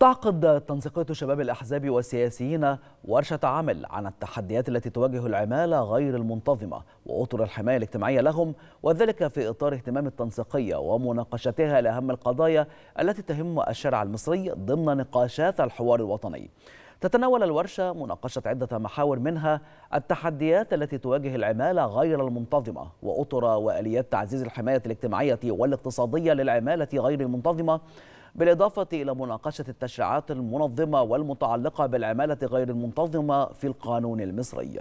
تعقد تنسيقية شباب الأحزاب والسياسيين ورشة عمل عن التحديات التي تواجه العمالة غير المنتظمة وأطر الحماية الاجتماعية لهم وذلك في إطار اهتمام التنسيقية ومناقشتها لأهم القضايا التي تهم الشارع المصري ضمن نقاشات الحوار الوطني تتناول الورشة مناقشة عدة محاور منها التحديات التي تواجه العمالة غير المنتظمة وأطر وآليات تعزيز الحماية الاجتماعية والاقتصادية للعمالة غير المنتظمة بالإضافة إلى مناقشة التشريعات المنظمة والمتعلقة بالعمالة غير المنتظمة في القانون المصري